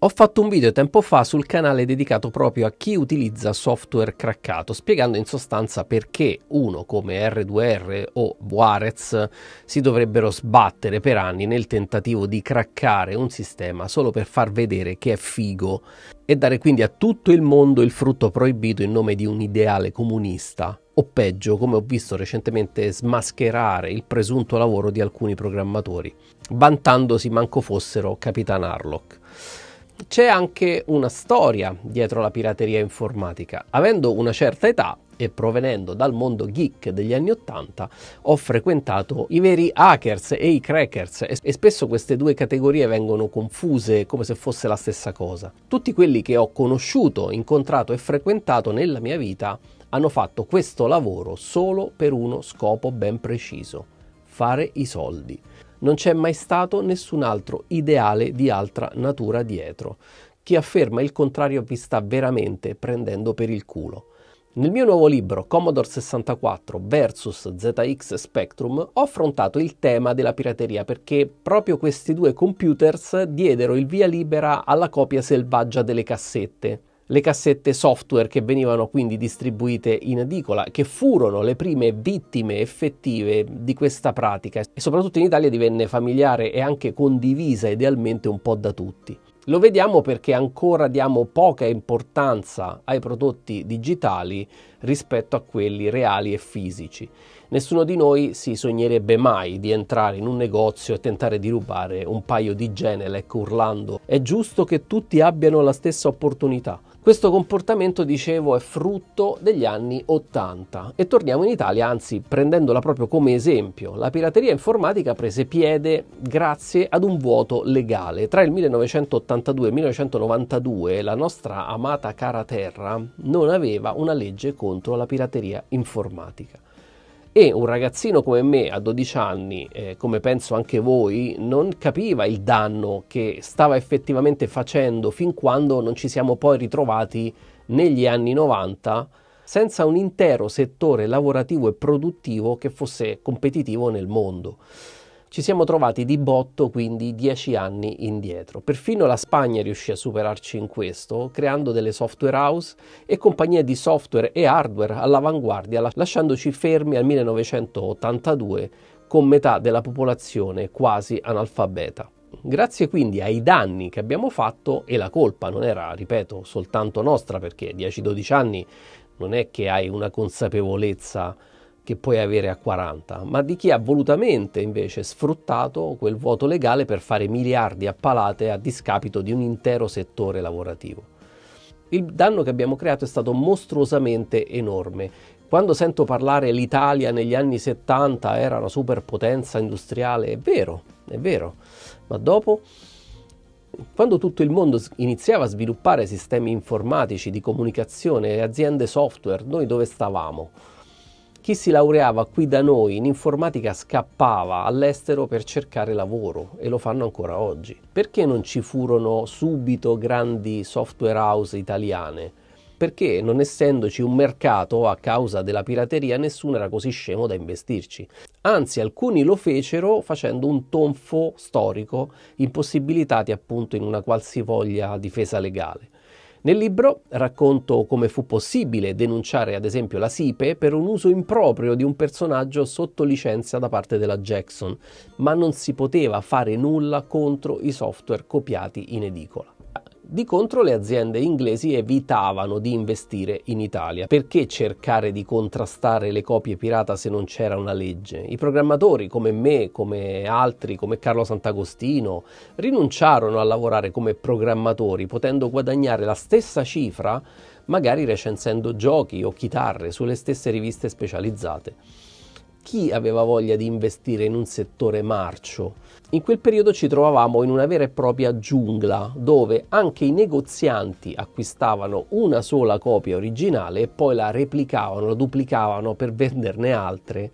Ho fatto un video tempo fa sul canale dedicato proprio a chi utilizza software craccato, spiegando in sostanza perché uno come R2R o Buarez si dovrebbero sbattere per anni nel tentativo di craccare un sistema solo per far vedere che è figo e dare quindi a tutto il mondo il frutto proibito in nome di un ideale comunista o peggio, come ho visto recentemente, smascherare il presunto lavoro di alcuni programmatori, vantandosi manco fossero Capitan Harlock c'è anche una storia dietro la pirateria informatica. Avendo una certa età e provenendo dal mondo geek degli anni Ottanta, ho frequentato i veri hackers e i crackers e spesso queste due categorie vengono confuse come se fosse la stessa cosa. Tutti quelli che ho conosciuto, incontrato e frequentato nella mia vita hanno fatto questo lavoro solo per uno scopo ben preciso, fare i soldi. Non c'è mai stato nessun altro ideale di altra natura dietro. Chi afferma il contrario vi sta veramente prendendo per il culo. Nel mio nuovo libro Commodore 64 vs ZX Spectrum ho affrontato il tema della pirateria perché proprio questi due computers diedero il via libera alla copia selvaggia delle cassette le cassette software che venivano quindi distribuite in edicola, che furono le prime vittime effettive di questa pratica e soprattutto in Italia divenne familiare e anche condivisa idealmente un po' da tutti. Lo vediamo perché ancora diamo poca importanza ai prodotti digitali rispetto a quelli reali e fisici. Nessuno di noi si sognerebbe mai di entrare in un negozio e tentare di rubare un paio di Genelec ecco, urlando è giusto che tutti abbiano la stessa opportunità. Questo comportamento, dicevo, è frutto degli anni 80 e torniamo in Italia, anzi prendendola proprio come esempio. La pirateria informatica prese piede grazie ad un vuoto legale. Tra il 1982 e il 1992 la nostra amata cara terra non aveva una legge contro la pirateria informatica. E un ragazzino come me a 12 anni, eh, come penso anche voi, non capiva il danno che stava effettivamente facendo fin quando non ci siamo poi ritrovati negli anni 90 senza un intero settore lavorativo e produttivo che fosse competitivo nel mondo. Ci siamo trovati di botto quindi dieci anni indietro. Perfino la Spagna riuscì a superarci in questo, creando delle software house e compagnie di software e hardware all'avanguardia, lasciandoci fermi al 1982 con metà della popolazione quasi analfabeta. Grazie quindi ai danni che abbiamo fatto e la colpa non era, ripeto, soltanto nostra perché 10-12 anni non è che hai una consapevolezza che puoi avere a 40, ma di chi ha volutamente invece sfruttato quel vuoto legale per fare miliardi a palate a discapito di un intero settore lavorativo. Il danno che abbiamo creato è stato mostruosamente enorme. Quando sento parlare l'Italia negli anni 70 era una superpotenza industriale, è vero, è vero, ma dopo, quando tutto il mondo iniziava a sviluppare sistemi informatici di comunicazione e aziende software, noi dove stavamo? Chi si laureava qui da noi in informatica scappava all'estero per cercare lavoro e lo fanno ancora oggi. Perché non ci furono subito grandi software house italiane? perché non essendoci un mercato a causa della pirateria nessuno era così scemo da investirci. Anzi, alcuni lo fecero facendo un tonfo storico, impossibilitati appunto in una qualsivoglia difesa legale. Nel libro racconto come fu possibile denunciare ad esempio la SIPE per un uso improprio di un personaggio sotto licenza da parte della Jackson, ma non si poteva fare nulla contro i software copiati in edicola. Di contro le aziende inglesi evitavano di investire in Italia. Perché cercare di contrastare le copie pirata se non c'era una legge? I programmatori come me, come altri, come Carlo Sant'Agostino, rinunciarono a lavorare come programmatori potendo guadagnare la stessa cifra magari recensendo giochi o chitarre sulle stesse riviste specializzate chi aveva voglia di investire in un settore marcio? In quel periodo ci trovavamo in una vera e propria giungla dove anche i negozianti acquistavano una sola copia originale e poi la replicavano, la duplicavano per venderne altre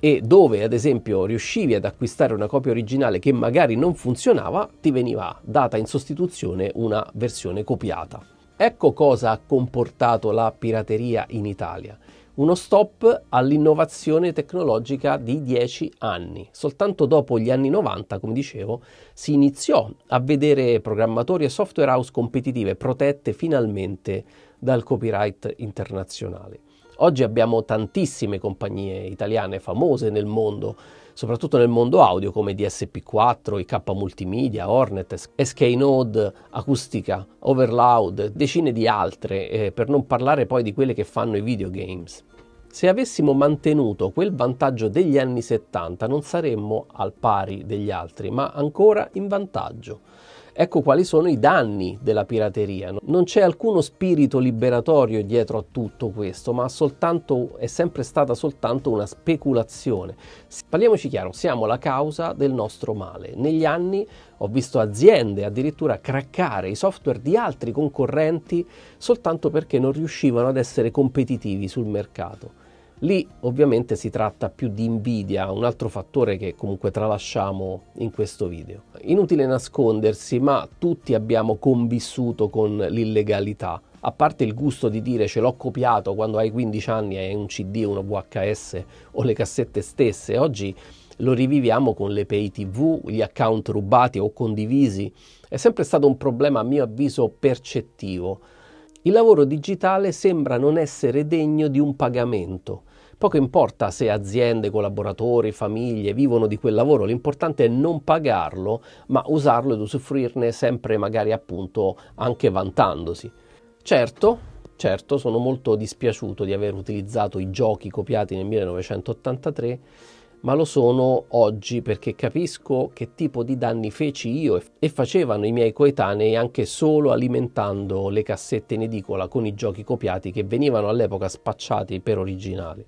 e dove ad esempio riuscivi ad acquistare una copia originale che magari non funzionava, ti veniva data in sostituzione una versione copiata. Ecco cosa ha comportato la pirateria in Italia uno stop all'innovazione tecnologica di 10 anni. Soltanto dopo gli anni 90, come dicevo, si iniziò a vedere programmatori e software house competitive protette finalmente dal copyright internazionale. Oggi abbiamo tantissime compagnie italiane famose nel mondo, soprattutto nel mondo audio come DSP4, IK Multimedia, Hornet, SK Node, Acustica, Overloud, decine di altre, eh, per non parlare poi di quelle che fanno i videogames. Se avessimo mantenuto quel vantaggio degli anni 70 non saremmo al pari degli altri, ma ancora in vantaggio. Ecco quali sono i danni della pirateria. Non c'è alcuno spirito liberatorio dietro a tutto questo, ma soltanto, è sempre stata soltanto una speculazione. Parliamoci chiaro, siamo la causa del nostro male. Negli anni ho visto aziende addirittura craccare i software di altri concorrenti soltanto perché non riuscivano ad essere competitivi sul mercato. Lì ovviamente si tratta più di invidia, un altro fattore che comunque tralasciamo in questo video. Inutile nascondersi, ma tutti abbiamo convissuto con l'illegalità. A parte il gusto di dire ce l'ho copiato quando hai 15 anni e hai un CD, uno VHS o le cassette stesse, oggi lo riviviamo con le pay TV, gli account rubati o condivisi. È sempre stato un problema a mio avviso percettivo il lavoro digitale sembra non essere degno di un pagamento. Poco importa se aziende, collaboratori, famiglie vivono di quel lavoro, l'importante è non pagarlo, ma usarlo ed usufruirne sempre magari appunto anche vantandosi. Certo, certo sono molto dispiaciuto di aver utilizzato i giochi copiati nel 1983 ma lo sono oggi perché capisco che tipo di danni feci io e facevano i miei coetanei anche solo alimentando le cassette in edicola con i giochi copiati che venivano all'epoca spacciati per originali.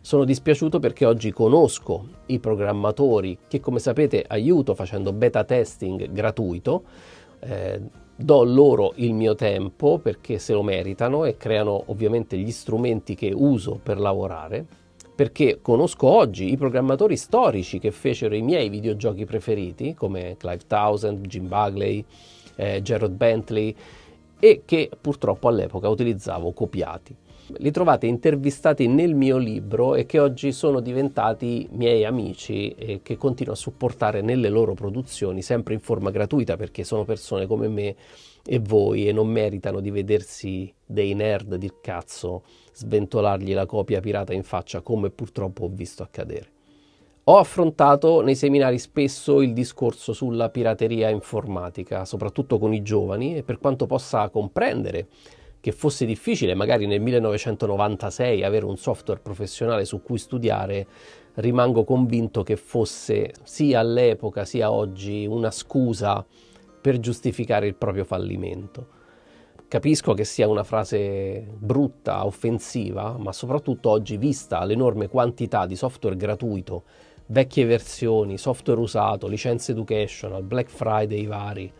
Sono dispiaciuto perché oggi conosco i programmatori che come sapete aiuto facendo beta testing gratuito, eh, do loro il mio tempo perché se lo meritano e creano ovviamente gli strumenti che uso per lavorare perché conosco oggi i programmatori storici che fecero i miei videogiochi preferiti, come Clive Townsend, Jim Bagley, eh, Gerard Bentley, e che purtroppo all'epoca utilizzavo copiati. Li trovate intervistati nel mio libro e che oggi sono diventati miei amici e che continuo a supportare nelle loro produzioni, sempre in forma gratuita, perché sono persone come me e voi e non meritano di vedersi dei nerd di cazzo sventolargli la copia pirata in faccia come purtroppo ho visto accadere. Ho affrontato nei seminari spesso il discorso sulla pirateria informatica, soprattutto con i giovani, e per quanto possa comprendere che fosse difficile magari nel 1996 avere un software professionale su cui studiare, rimango convinto che fosse sia all'epoca sia oggi una scusa per giustificare il proprio fallimento. Capisco che sia una frase brutta, offensiva, ma soprattutto oggi, vista l'enorme quantità di software gratuito, vecchie versioni, software usato, licenze educational, Black Friday vari,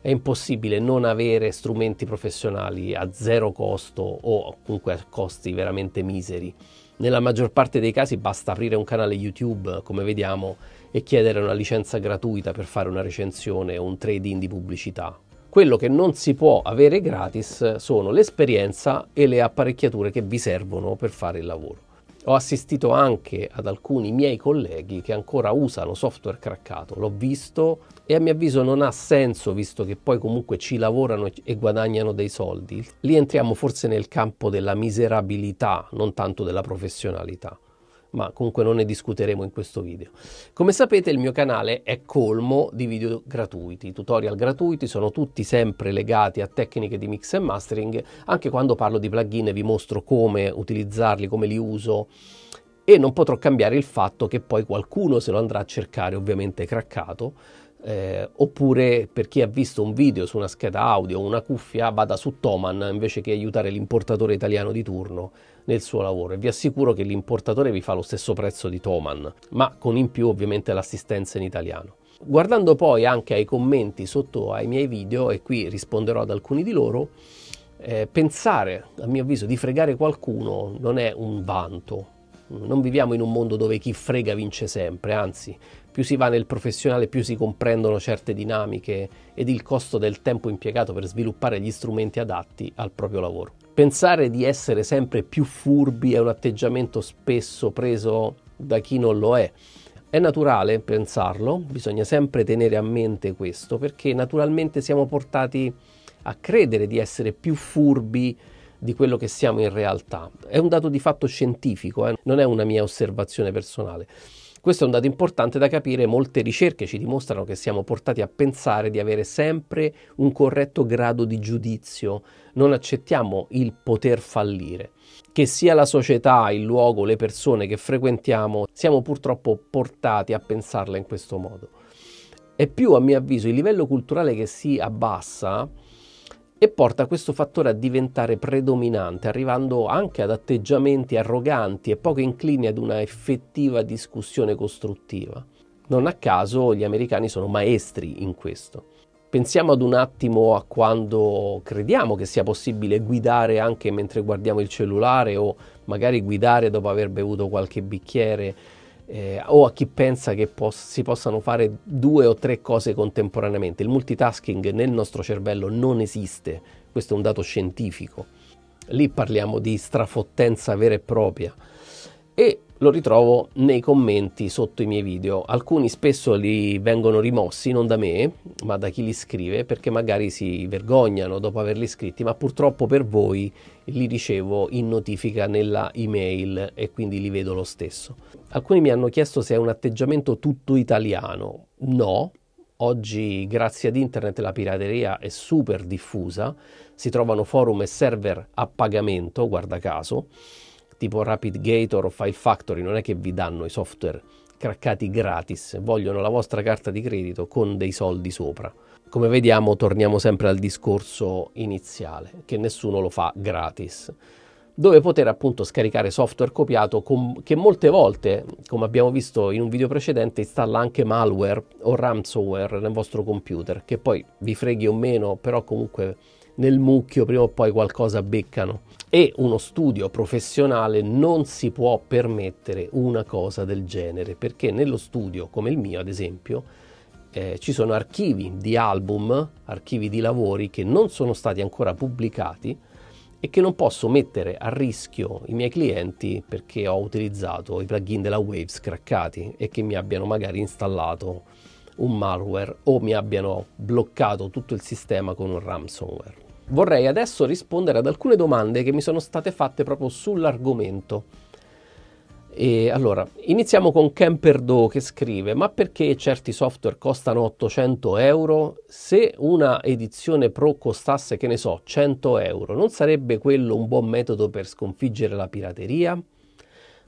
è impossibile non avere strumenti professionali a zero costo o comunque a costi veramente miseri. Nella maggior parte dei casi basta aprire un canale YouTube, come vediamo, e chiedere una licenza gratuita per fare una recensione o un trading di pubblicità. Quello che non si può avere gratis sono l'esperienza e le apparecchiature che vi servono per fare il lavoro. Ho assistito anche ad alcuni miei colleghi che ancora usano software craccato, l'ho visto e a mio avviso non ha senso visto che poi comunque ci lavorano e guadagnano dei soldi. Lì entriamo forse nel campo della miserabilità, non tanto della professionalità ma comunque non ne discuteremo in questo video. Come sapete il mio canale è colmo di video gratuiti, tutorial gratuiti, sono tutti sempre legati a tecniche di mix e mastering, anche quando parlo di plugin vi mostro come utilizzarli, come li uso e non potrò cambiare il fatto che poi qualcuno se lo andrà a cercare ovviamente craccato eh, oppure per chi ha visto un video su una scheda audio o una cuffia vada su Toman invece che aiutare l'importatore italiano di turno nel suo lavoro e vi assicuro che l'importatore vi fa lo stesso prezzo di Toman ma con in più ovviamente l'assistenza in italiano. Guardando poi anche ai commenti sotto ai miei video e qui risponderò ad alcuni di loro eh, pensare a mio avviso di fregare qualcuno non è un vanto non viviamo in un mondo dove chi frega vince sempre, anzi più si va nel professionale più si comprendono certe dinamiche ed il costo del tempo impiegato per sviluppare gli strumenti adatti al proprio lavoro. Pensare di essere sempre più furbi è un atteggiamento spesso preso da chi non lo è. È naturale pensarlo, bisogna sempre tenere a mente questo perché naturalmente siamo portati a credere di essere più furbi di quello che siamo in realtà. È un dato di fatto scientifico, eh? non è una mia osservazione personale. Questo è un dato importante da capire, molte ricerche ci dimostrano che siamo portati a pensare di avere sempre un corretto grado di giudizio, non accettiamo il poter fallire. Che sia la società, il luogo, le persone che frequentiamo, siamo purtroppo portati a pensarla in questo modo. E più, a mio avviso, il livello culturale che si abbassa, e porta questo fattore a diventare predominante, arrivando anche ad atteggiamenti arroganti e poco inclini ad una effettiva discussione costruttiva. Non a caso gli americani sono maestri in questo. Pensiamo ad un attimo a quando crediamo che sia possibile guidare anche mentre guardiamo il cellulare o magari guidare dopo aver bevuto qualche bicchiere eh, o a chi pensa che poss- si possano fare due o tre cose contemporaneamente. Il multitasking nel nostro cervello non esiste, questo è un dato scientifico. Lì parliamo di strafottenza vera e propria. E lo ritrovo nei commenti sotto i miei video. Alcuni spesso li vengono rimossi non da me, ma da chi li scrive, perché magari si vergognano dopo averli scritti, ma purtroppo per voi li ricevo in notifica nella email e quindi li vedo lo stesso. Alcuni mi hanno chiesto se è un atteggiamento tutto italiano. No, Oggi, grazie ad internet, la pirateria è super diffusa, si trovano forum e server a pagamento, guarda caso, tipo Rapid Gator o File Factory non è che vi danno i software craccati gratis, vogliono la vostra carta di credito con dei soldi sopra. Come vediamo torniamo sempre al discorso iniziale, che nessuno lo fa gratis dove poter appunto scaricare software copiato com- che molte volte, come abbiamo visto in un video precedente, installa anche malware o ransomware nel vostro computer, che poi vi freghi o meno, però comunque nel mucchio prima o poi qualcosa beccano e uno studio professionale non si può permettere una cosa del genere perché nello studio come il mio ad esempio eh, ci sono archivi di album, archivi di lavori che non sono stati ancora pubblicati e che non posso mettere a rischio i miei clienti perché ho utilizzato i plugin della Waves craccati e che mi abbiano magari installato un malware o mi abbiano bloccato tutto il sistema con un ransomware. Vorrei adesso rispondere ad alcune domande che mi sono state fatte proprio sull'argomento. E allora, iniziamo con Camperdo che scrive: Ma perché certi software costano 800 euro? Se una edizione pro costasse, che ne so, 100 euro, non sarebbe quello un buon metodo per sconfiggere la pirateria?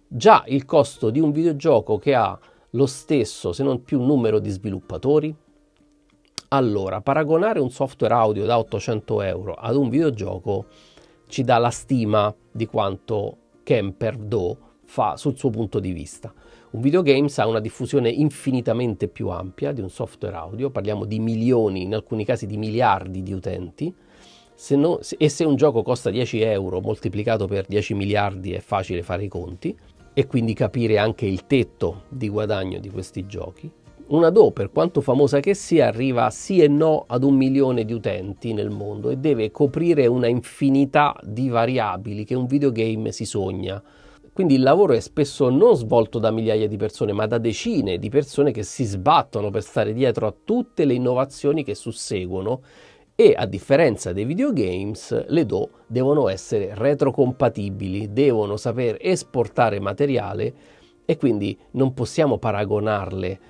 Già il costo di un videogioco che ha lo stesso, se non più, numero di sviluppatori? Allora, paragonare un software audio da 800 euro ad un videogioco ci dà la stima di quanto Kemper Do fa sul suo punto di vista. Un videogames ha una diffusione infinitamente più ampia di un software audio, parliamo di milioni, in alcuni casi di miliardi di utenti, se no, e se un gioco costa 10 euro moltiplicato per 10 miliardi è facile fare i conti e quindi capire anche il tetto di guadagno di questi giochi. Una DO, per quanto famosa che sia, arriva sì e no ad un milione di utenti nel mondo e deve coprire una infinità di variabili che un videogame si sogna. Quindi il lavoro è spesso non svolto da migliaia di persone, ma da decine di persone che si sbattono per stare dietro a tutte le innovazioni che susseguono e a differenza dei videogames le DO devono essere retrocompatibili, devono saper esportare materiale e quindi non possiamo paragonarle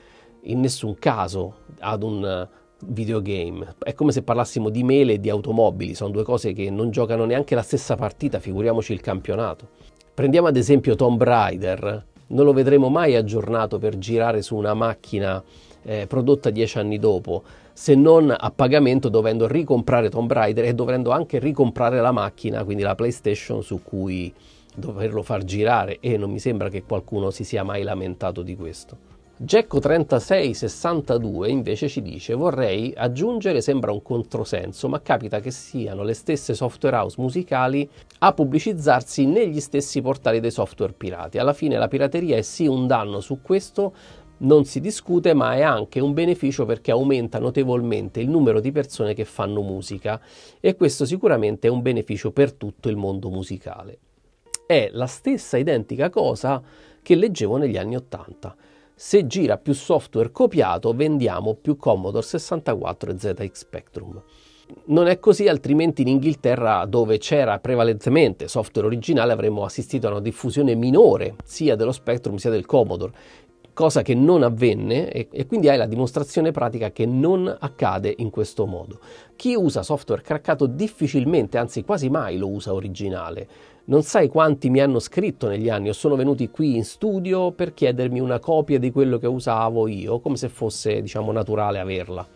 in nessun caso ad un eh, videogame. È come se parlassimo di mele e di automobili, sono due cose che non giocano neanche la stessa partita, figuriamoci il campionato. Prendiamo ad esempio Tomb Raider, non lo vedremo mai aggiornato per girare su una macchina eh, prodotta dieci anni dopo, se non a pagamento dovendo ricomprare Tomb Raider e dovendo anche ricomprare la macchina, quindi la PlayStation su cui doverlo far girare e non mi sembra che qualcuno si sia mai lamentato di questo. Gecco 3662 invece ci dice vorrei aggiungere, sembra un controsenso, ma capita che siano le stesse software house musicali a pubblicizzarsi negli stessi portali dei software pirati. Alla fine la pirateria è sì un danno, su questo non si discute, ma è anche un beneficio perché aumenta notevolmente il numero di persone che fanno musica e questo sicuramente è un beneficio per tutto il mondo musicale. È la stessa identica cosa che leggevo negli anni Ottanta se gira più software copiato, vendiamo più Commodore 64 e ZX Spectrum. Non è così, altrimenti in Inghilterra, dove c'era prevalentemente software originale, avremmo assistito a una diffusione minore sia dello Spectrum sia del Commodore cosa che non avvenne e, e, quindi hai la dimostrazione pratica che non accade in questo modo. Chi usa software craccato difficilmente, anzi quasi mai lo usa originale. Non sai quanti mi hanno scritto negli anni o sono venuti qui in studio per chiedermi una copia di quello che usavo io, come se fosse diciamo naturale averla.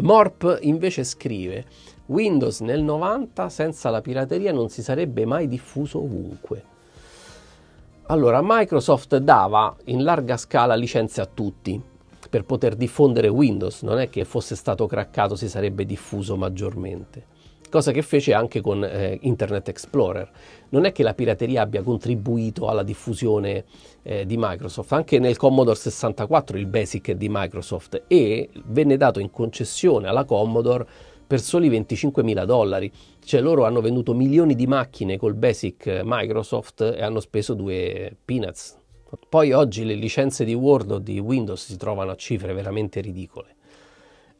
Morp invece scrive Windows nel 90 senza la pirateria non si sarebbe mai diffuso ovunque. Allora, Microsoft dava in larga scala licenze a tutti per poter diffondere Windows, non è che fosse stato craccato, si sarebbe diffuso maggiormente cosa che fece anche con eh, Internet Explorer. Non è che la pirateria abbia contribuito alla diffusione eh, di Microsoft, anche nel Commodore 64 il basic è di Microsoft e venne dato in concessione alla Commodore per soli 25.000 dollari. Cioè loro hanno venduto milioni di macchine col Basic eh, Microsoft e hanno speso due peanuts. Poi oggi le licenze di Word o di Windows si trovano a cifre veramente ridicole.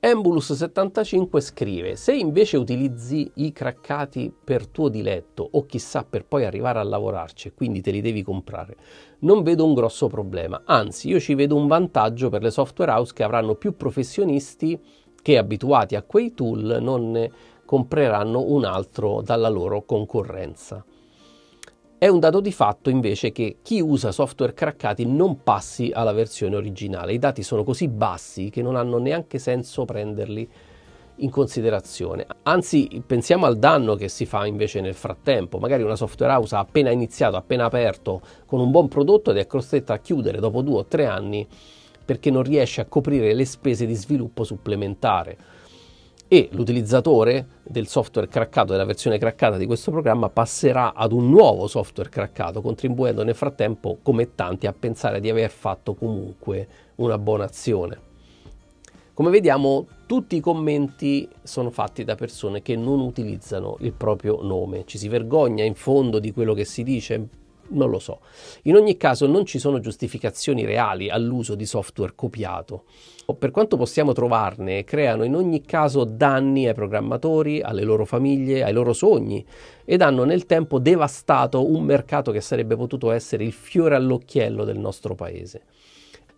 Embulus75 scrive: Se invece utilizzi i craccati per tuo diletto o chissà per poi arrivare a lavorarci, quindi te li devi comprare, non vedo un grosso problema. Anzi, io ci vedo un vantaggio per le software house che avranno più professionisti che abituati a quei tool non ne compreranno un altro dalla loro concorrenza. È un dato di fatto invece che chi usa software craccati non passi alla versione originale. I dati sono così bassi che non hanno neanche senso prenderli in considerazione. Anzi, pensiamo al danno che si fa invece nel frattempo. Magari una software house ha appena iniziato, appena aperto con un buon prodotto ed è costretta a chiudere dopo due o tre anni perché non riesce a coprire le spese di sviluppo supplementare e l'utilizzatore del software craccato, della versione craccata di questo programma, passerà ad un nuovo software craccato, contribuendo nel frattempo, come tanti, a pensare di aver fatto comunque una buona azione. Come vediamo, tutti i commenti sono fatti da persone che non utilizzano il proprio nome. Ci si vergogna in fondo di quello che si dice? Non lo so. In ogni caso non ci sono giustificazioni reali all'uso di software copiato. Per quanto possiamo trovarne, creano in ogni caso danni ai programmatori, alle loro famiglie, ai loro sogni ed hanno nel tempo devastato un mercato che sarebbe potuto essere il fiore all'occhiello del nostro paese.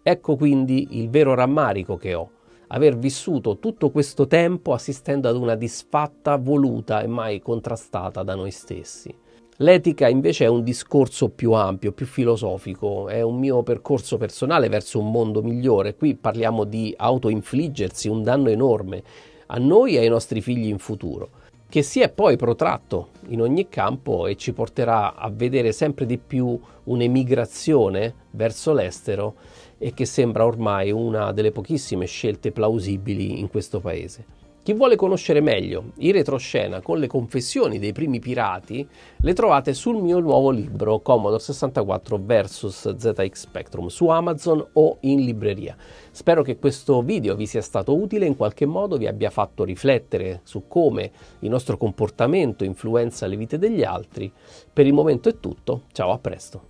Ecco quindi il vero rammarico che ho aver vissuto tutto questo tempo assistendo ad una disfatta voluta e mai contrastata da noi stessi. L'etica invece è un discorso più ampio, più filosofico, è un mio percorso personale verso un mondo migliore. Qui parliamo di autoinfliggersi un danno enorme a noi e ai nostri figli in futuro, che si è poi protratto in ogni campo e ci porterà a vedere sempre di più un'emigrazione verso l'estero e che sembra ormai una delle pochissime scelte plausibili in questo paese. Chi vuole conoscere meglio i retroscena con le confessioni dei primi pirati le trovate sul mio nuovo libro Commodore 64 vs ZX Spectrum su Amazon o in libreria. Spero che questo video vi sia stato utile in qualche modo vi abbia fatto riflettere su come il nostro comportamento influenza le vite degli altri. Per il momento è tutto, ciao a presto.